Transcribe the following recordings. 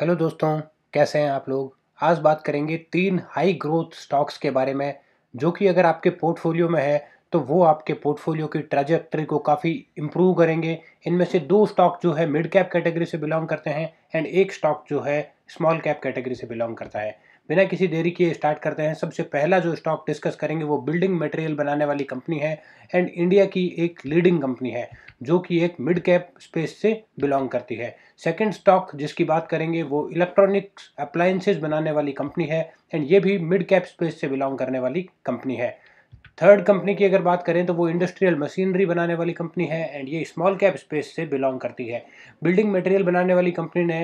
hello दोस्तों कैसे हैं आप लोग आज बात करेंगे तीन हाई ग्रोथ स्टॉक्स के बारे में जो कि अगर आपके पोर्टफोलियो में है तो वो आपके पोर्टफोलियो की ट्रेजेक्ट्री को काफ़ी इम्प्रूव करेंगे इनमें से दो स्टॉक जो है मिड कैप कैटेगरी से बिलोंग करते हैं एंड एक स्टॉक जो है स्मॉल कैप कैटेगरी से बिलोंग करता है बिना किसी देरी के स्टार्ट करते हैं सबसे पहला जो स्टॉक डिस्कस करेंगे वो बिल्डिंग मटेरियल बनाने वाली कंपनी है एंड इंडिया की एक लीडिंग कंपनी है जो कि एक मिड कैप स्पेस से बिलोंग करती है सेकंड स्टॉक जिसकी बात करेंगे वो इलेक्ट्रॉनिक्स अप्लायंसेज बनाने वाली कंपनी है एंड ये भी मिड कैप स्पेस से बिलोंग करने वाली कंपनी है थर्ड कंपनी की अगर बात करें तो वो इंडस्ट्रियल मशीनरी बनाने वाली कंपनी है एंड ये स्मॉल कैप स्पेस से बिलोंग करती है बिल्डिंग मटेरियल बनाने वाली कंपनी ने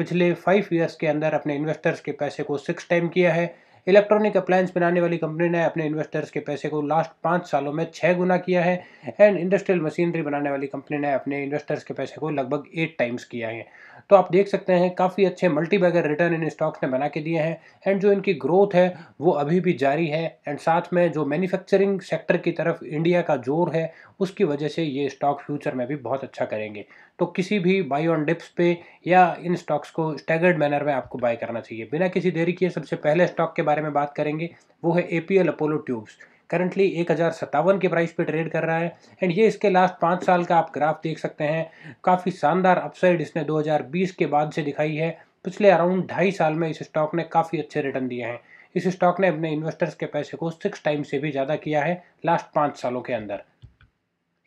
पिछले फाइव ईयर्स के अंदर अपने इन्वेस्टर्स के पैसे को सिक्स टाइम किया है इलेक्ट्रॉनिक अप्लायंस बनाने वाली कंपनी ने अपने इन्वेस्टर्स के पैसे को लास्ट पाँच सालों में छः गुना किया है एंड इंडस्ट्रियल मशीनरी बनाने वाली कंपनी ने अपने इन्वेस्टर्स के पैसे को लगभग एट टाइम्स किया है तो आप देख सकते हैं काफ़ी अच्छे मल्टी बैगर रिटर्न इन स्टॉक्स ने बना के दिए हैं एंड जो इनकी ग्रोथ है वो अभी भी जारी है एंड साथ में जो मैन्युफैक्चरिंग सेक्टर की तरफ इंडिया का जोर है उसकी वजह से ये स्टॉक फ्यूचर में भी बहुत अच्छा करेंगे तो किसी भी बाई ऑन डिप्स पे या इन स्टॉक्स को स्टैगर्ड मैनर में आपको बाय करना चाहिए बिना किसी देरी किए सबसे पहले स्टॉक के बारे में बात करेंगे वो है A P L Apollo tubes currently एक हज़ार सत्तावन के प्राइस पे ट्रेड कर रहा है एंड ये इसके लास्ट पाँच साल का आप ग्राफ देख सकते हैं काफ़ी शानदार अपसाइड इसने 2020 के बाद से दिखाई है पिछले अराउंड ढाई साल में इस स्टॉक ने काफ़ी अच्छे रिटर्न दिए हैं इस स्टॉक ने अपने इन्वेस्टर्स के पैसे को सिक्स टाइम से भी ज़्यादा किया है लास्ट पाँच सालों के अंदर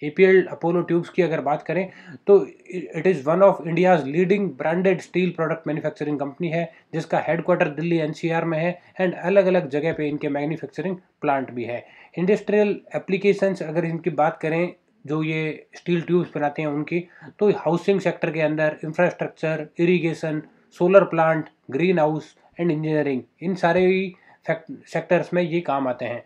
A P L Apollo tubes की अगर बात करें तो it is one of India's leading branded steel product manufacturing company है जिसका हेडक्वार्टर दिल्ली एनसीआर में है एंड अलग अलग जगह पे इनके मैन्युफैक्चरिंग प्लांट भी है इंडस्ट्रियल एप्लीकेशंस अगर इनकी बात करें जो ये स्टील ट्यूब्स बनाते हैं उनकी तो हाउसिंग सेक्टर के अंदर infrastructure irrigation solar plant green house and engineering इन सारे ही सेक्टर्स में ये काम आते हैं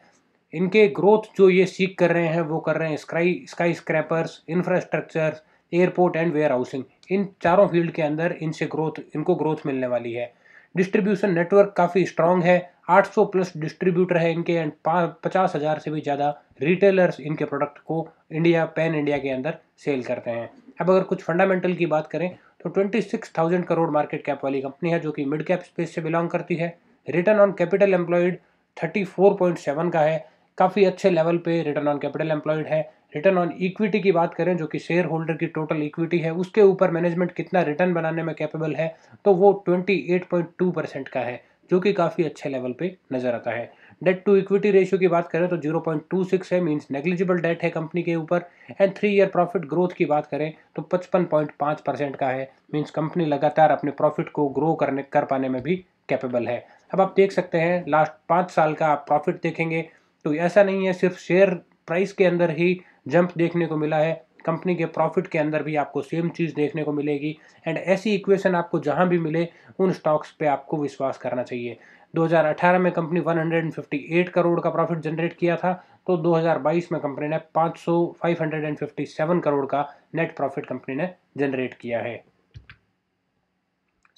इनके ग्रोथ जो ये सीख कर रहे हैं वो कर रहे हैं sky skyscrapers infrastructure airport and warehousing इन चारों फील्ड के अंदर इनसे ग्रोथ इनको ग्रोथ मिलने वाली है डिस्ट्रीब्यूशन नेटवर्क काफ़ी स्ट्रांग है 800 प्लस डिस्ट्रीब्यूटर है इनके एंड पचास हज़ार से भी ज़्यादा रिटेलर्स इनके प्रोडक्ट को इंडिया पैन इंडिया के अंदर सेल करते हैं अब अगर कुछ फंडामेंटल की बात करें तो 26,000 करोड़ मार्केट कैप वाली कंपनी है जो कि मिड कैप स्पेस से बिलोंग करती है रिटर्न ऑन कैपिटल एम्प्लॉयड 34.7 का है काफ़ी अच्छे लेवल पे रिटर्न ऑन कैपिटल एम्प्लॉयड है रिटर्न ऑन इक्विटी की बात करें जो कि शेयर होल्डर की टोटल इक्विटी है उसके ऊपर मैनेजमेंट कितना रिटर्न बनाने में कैपेबल है तो वो 28.2 परसेंट का है जो कि काफ़ी अच्छे लेवल पे नज़र आता है डेट टू इक्विटी रेशियो की बात करें तो 0.26 है मींस नेग्लिजिबल डेट है कंपनी के ऊपर and three year profit growth की बात करें तो 55.5 परसेंट का है मींस कंपनी लगातार अपने प्रॉफिट को ग्रो करने कर पाने में भी कैपेबल है अब आप देख सकते हैं लास्ट पाँच साल का आप प्रॉफिट देखेंगे तो ऐसा नहीं है सिर्फ शेयर प्राइस के अंदर ही जंप देखने को मिला है कंपनी के प्रॉफिट के अंदर भी आपको सेम चीज़ देखने को मिलेगी एंड ऐसी इक्वेशन आपको जहां भी मिले उन स्टॉक्स पे आपको विश्वास करना चाहिए 2018 में कंपनी 158 करोड़ का प्रॉफिट जनरेट किया था तो 2022 में कंपनी ने 500 557 करोड़ का नेट प्रॉफिट कंपनी ने जनरेट किया है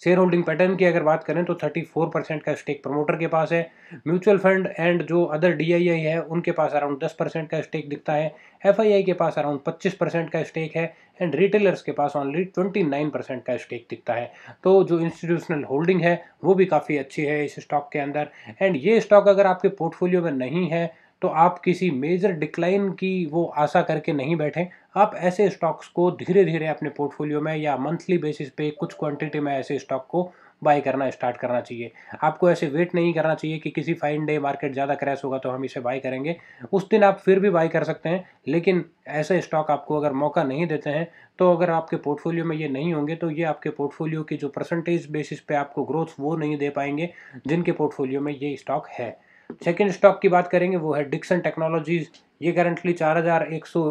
शेयर होल्डिंग पैटर्न की अगर बात करें तो 34 परसेंट का स्टेक प्रमोटर के पास है म्यूचुअल फंड एंड जो अदर डीआईआई है उनके पास अराउंड 10 परसेंट का स्टेक दिखता है एफआईआई के पास अराउंड 25 परसेंट का स्टेक है एंड रिटेलर्स के पास ऑनली 29 परसेंट का स्टेक दिखता है तो जो इंस्टीट्यूशनल होल्डिंग है वो भी काफ़ी अच्छी है इस स्टॉक के अंदर एंड ये स्टॉक अगर आपके पोर्टफोलियो में नहीं है तो आप किसी मेजर डिक्लाइन की वो आशा करके नहीं बैठें आप ऐसे स्टॉक्स को धीरे धीरे अपने पोर्टफोलियो में या मंथली बेसिस पे कुछ क्वांटिटी में ऐसे स्टॉक को बाय करना स्टार्ट करना चाहिए आपको ऐसे वेट नहीं करना चाहिए कि किसी फाइन डे मार्केट ज़्यादा क्रैश होगा तो हम इसे बाय करेंगे उस दिन आप फिर भी बाय कर सकते हैं लेकिन ऐसे स्टॉक आपको अगर मौका नहीं देते हैं तो अगर आपके पोर्टफोलियो में ये नहीं होंगे तो ये आपके पोर्टफोलियो की जो परसेंटेज बेसिस पे आपको ग्रोथ वो नहीं दे पाएंगे जिनके पोर्टफोलियो में ये स्टॉक है सेकेंड स्टॉक की बात करेंगे वो है डिक्सन टेक्नोलॉजीज़ ये करंटली चार हज़ार एक सौ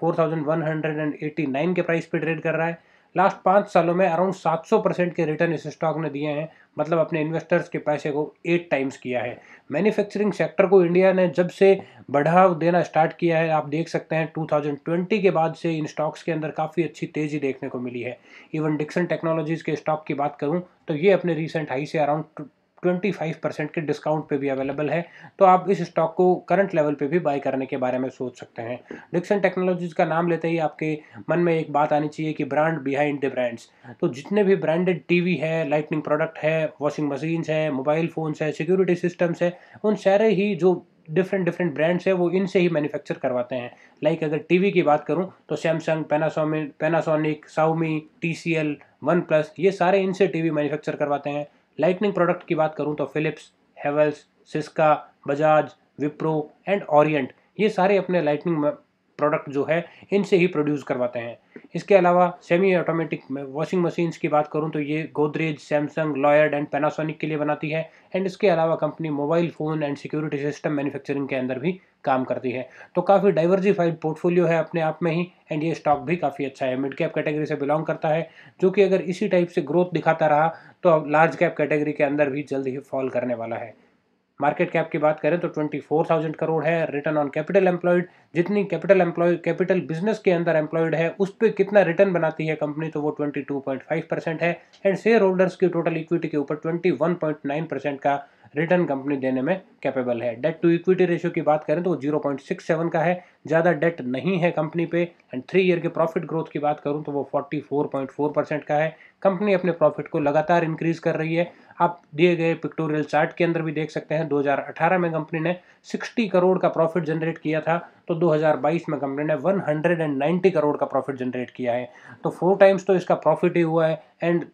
four thousand one hundred and eighty nine के प्राइस पे ट्रेड कर रहा है लास्ट पाँच सालों में अराउंड सात सौ परसेंट के रिटर्न इस स्टॉक ने दिए हैं मतलब अपने इन्वेस्टर्स के पैसे को एट टाइम्स किया है मैन्युफैक्चरिंग सेक्टर को इंडिया ने जब से बढ़ाव देना स्टार्ट किया है आप देख सकते हैं 2020 के बाद से इन स्टॉक्स के अंदर काफ़ी अच्छी तेज़ी देखने को मिली है इवन डिक्सन टेक्नोलॉजीज़ के स्टॉक की बात करूँ तो ये अपने रिसेंट हाई से अराउंड 25% के डिस्काउंट पे भी अवेलेबल है तो आप इस स्टॉक को करंट लेवल पे भी बाय करने के बारे में सोच सकते हैं डिक्सन टेक्नोलॉजीज़ का नाम लेते ही आपके मन में एक बात आनी चाहिए कि ब्रांड बिहाइंड द ब्रांड्स तो जितने भी ब्रांडेड टीवी है लाइटनिंग प्रोडक्ट है वॉशिंग मशीन्स है मोबाइल फ़ोन्स है सिक्योरिटी सिस्टम्स है उन सारे ही जो डिफरेंट डिफरेंट ब्रांड्स है वो इनसे ही मैन्युफैक्चर करवाते हैं लाइक अगर टीवी की बात करूं तो Samsung Panasonic Panasonic Xiaomi T C L one plus ये सारे इनसे टीवी मैन्युफैक्चर करवाते हैं लाइटनिंग प्रोडक्ट की बात करूँ तो Philips Havells Syska Bajaj Wipro and Orient ये सारे अपने लाइटनिंग प्रोडक्ट जो है इनसे ही प्रोड्यूस करवाते हैं इसके अलावा सेमी ऑटोमेटिक वॉशिंग मशीन्स की बात करूँ तो ये Godrej Samsung Lloyd and Panasonic के लिए बनाती है एंड इसके अलावा company mobile phone and security system manufacturing के अंदर भी काम करती है तो काफ़ी डाइवर्सिफाइड पोर्टफोलियो है अपने आप में ही एंड ये स्टॉक भी काफ़ी अच्छा है मिड कैप कैटेगरी से बिलोंग करता है जो कि अगर इसी टाइप से ग्रोथ दिखाता रहा तो अब लार्ज कैप कैटेगरी के अंदर भी जल्द ही फॉल करने वाला है मार्केट कैप की बात करें तो 24,000 करोड़ है रिटर्न ऑन कैपिटल एम्प्लॉयड जितनी कैपिटल एम्प्लॉय कैपिटल बिजनेस के अंदर एम्प्लॉयड है उस पर कितना रिटर्न बनाती है कंपनी तो वो 22.5 परसेंट है एंड शेयर होल्डर्स की टोटल इक्विटी के ऊपर 21.9 परसेंट का रिटर्न कंपनी देने में कैपेबल है डेट टू इक्विटी रेशियो की बात करें तो जीरो पॉइंट सिक्स सेवन का है ज़्यादा डेट नहीं है कंपनी पे एंड थ्री ईयर के प्रॉफिट ग्रोथ की बात करूँ तो वो forty four point four percent का है कंपनी अपने प्रॉफिट को लगातार इंक्रीज़ कर रही है आप दिए गए पिक्टोरियल चार्ट के अंदर भी देख सकते हैं 2018 में कंपनी ने 60 करोड़ का प्रॉफिट जनरेट किया था तो 2022 में कंपनी ने 190 करोड़ का प्रॉफिट जनरेट किया है तो फोर टाइम्स तो इसका प्रॉफिट ही हुआ है एंड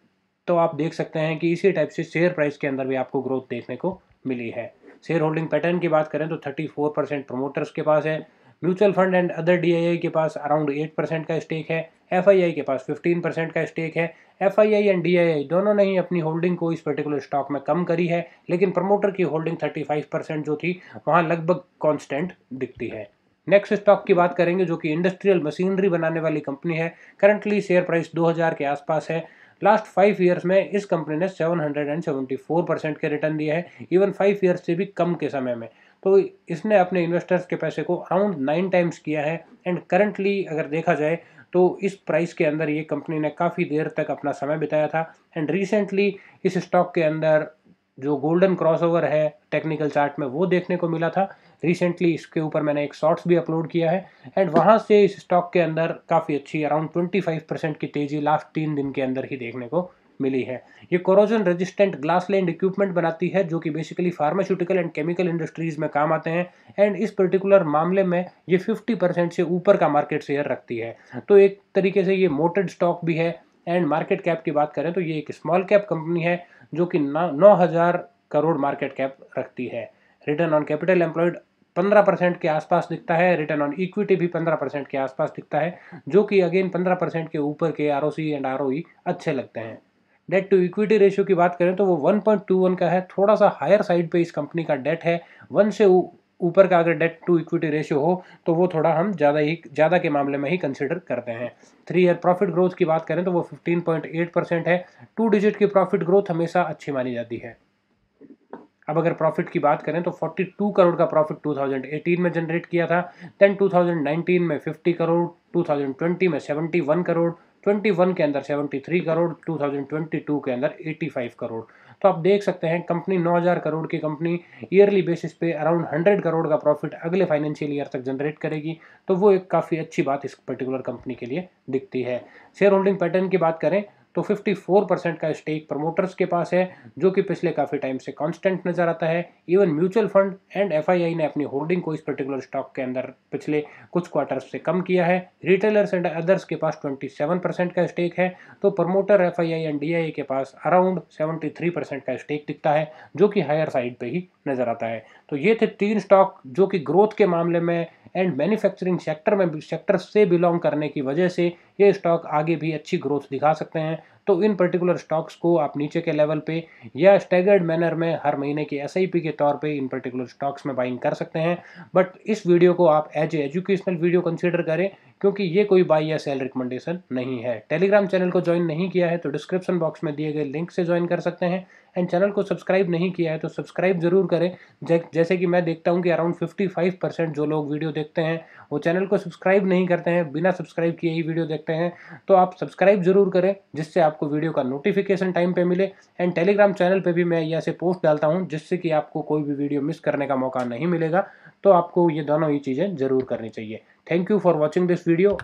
तो आप देख सकते हैं कि इसी टाइप से शेयर प्राइस के अंदर भी आपको ग्रोथ देखने को मिली है शेयर होल्डिंग पैटर्न की बात करें तो 34 परसेंट प्रमोटर्स के पास है mutual fund and other DII के पास अराउंड 8 परसेंट का स्टेक है एफआईआई के पास 15 परसेंट का स्टेक है एफआईआई एंड डीआईआई दोनों ने ही अपनी होल्डिंग को इस पर्टिकुलर स्टॉक में कम करी है लेकिन प्रमोटर की होल्डिंग फाइव परसेंट जो थी वहाँ लगभग कॉन्स्टेंट दिखती है नेक्स्ट स्टॉक की बात करेंगे जो कि इंडस्ट्रियल मशीनरी बनाने वाली कंपनी है करंटली शेयर प्राइस हज़ार के आसपास है लास्ट फाइव ईयर्स में इस कंपनी ने 774 परसेंट के रिटर्न दिए हैं इवन फाइव ईयर्स से भी कम के समय में तो इसने अपने इन्वेस्टर्स के पैसे को अराउंड नाइन टाइम्स किया है एंड करंटली अगर देखा जाए तो इस प्राइस के अंदर ये कंपनी ने काफ़ी देर तक अपना समय बिताया था एंड रिसेंटली इस स्टॉक के अंदर जो गोल्डन क्रॉसओवर है टेक्निकल चार्ट में वो देखने को मिला था रिसेंटली इसके ऊपर मैंने एक शॉर्ट्स भी अपलोड किया है एंड वहाँ से इस स्टॉक के अंदर काफ़ी अच्छी अराउंड फाइव परसेंट की तेज़ी लास्ट तीन दिन के अंदर ही देखने को मिली है ये corrosion resistant glass lined equipment बनाती है जो कि basically pharmaceutical and chemical industries में काम आते हैं एंड इस पर्टिकुलर मामले में ये 50 परसेंट से ऊपर का मार्केट शेयर रखती है तो एक तरीके से ये मोटेड स्टॉक भी है एंड मार्केट कैप की बात करें तो ये एक स्मॉल कैप कंपनी है जो कि नौ हज़ार करोड़ मार्केट कैप रखती है रिटर्न ऑन कैपिटल एम्प्लॉयड पंद्रह परसेंट के आसपास दिखता है रिटर्न ऑन इक्विटी भी पंद्रह परसेंट के आसपास दिखता है जो कि अगेन पंद्रह परसेंट के ऊपर के आर एंड आर अच्छे लगते हैं डेट टू इक्विटी रेशियो की बात करें तो वो 1.21 का है थोड़ा सा हायर साइड पे इस कंपनी का डेट है वन से ऊपर का अगर डेट टू इक्विटी रेशियो हो तो वो थोड़ा हम ज़्यादा ही ज़्यादा के मामले में ही कंसिडर करते हैं थ्री ईयर प्रॉफिट ग्रोथ की बात करें तो वो 15.8 परसेंट है टू डिजिट की प्रॉफिट ग्रोथ हमेशा अच्छी मानी जाती है अब अगर प्रॉफिट की बात करें तो 42 करोड़ का प्रॉफिट 2018 में जनरेट किया था देन 2019 में 50 करोड़ 2020 में 71 करोड़ 21 के अंदर 73 करोड़ 2022 के अंदर 85 करोड़ तो आप देख सकते हैं कंपनी 9000 करोड़ की कंपनी ईयरली बेसिस पे अराउंड 100 करोड़ का प्रॉफिट अगले फाइनेंशियल ईयर तक जनरेट करेगी तो वो एक काफ़ी अच्छी बात इस पर्टिकुलर कंपनी के लिए दिखती है शेयर होल्डिंग पैटर्न की बात करें तो 54 परसेंट का स्टेक प्रमोटर्स के पास है जो कि पिछले काफ़ी टाइम से कांस्टेंट नज़र आता है even mutual fund and F ने अपनी होल्डिंग को इस पर्टिकुलर स्टॉक के अंदर पिछले कुछ क्वार्टर्स से कम किया है रिटेलर्स एंड अदर्स के पास ट्वेंटी परसेंट का स्टेक है तो प्रमोटर एफ एंड डी के पास अराउंड सेवेंटी परसेंट का स्टेक दिखता है जो कि हायर साइड पर ही नज़र आता है तो ये थे तीन स्टॉक जो कि ग्रोथ के मामले में एंड मैन्युफैक्चरिंग सेक्टर में सेक्टर से बिलोंग करने की वजह से ये स्टॉक आगे भी अच्छी ग्रोथ दिखा सकते हैं तो इन पर्टिकुलर स्टॉक्स को आप नीचे के लेवल पे या स्टैगर्ड मैनर में हर महीने के एस के तौर पे इन पर्टिकुलर स्टॉक्स में बाइंग कर सकते हैं बट इस वीडियो को आप as a educational video consider करें क्योंकि ये कोई बाई या सेल रिकमेंडेशन नहीं है टेलीग्राम चैनल को ज्वाइन नहीं किया है तो डिस्क्रिप्शन बॉक्स में दिए गए लिंक से ज्वाइन कर सकते हैं एंड चैनल को सब्सक्राइब नहीं किया है तो सब्सक्राइब जरूर करें जैसे कि मैं देखता हूँ कि अराउंड फिफ्टी परसेंट जो लोग वीडियो देखते हैं वो चैनल को सब्सक्राइब नहीं करते हैं बिना सब्सक्राइब किए ही वीडियो देखते सकते हैं तो आप सब्सक्राइब जरूर करें जिससे आपको वीडियो का नोटिफिकेशन टाइम पे मिले एंड टेलीग्राम चैनल पे भी मैं ये ऐसे पोस्ट डालता हूँ जिससे कि आपको कोई भी वीडियो मिस करने का मौका नहीं मिलेगा तो आपको ये दोनों ही चीज़ें ज़रूर करनी चाहिए thank you for watching this video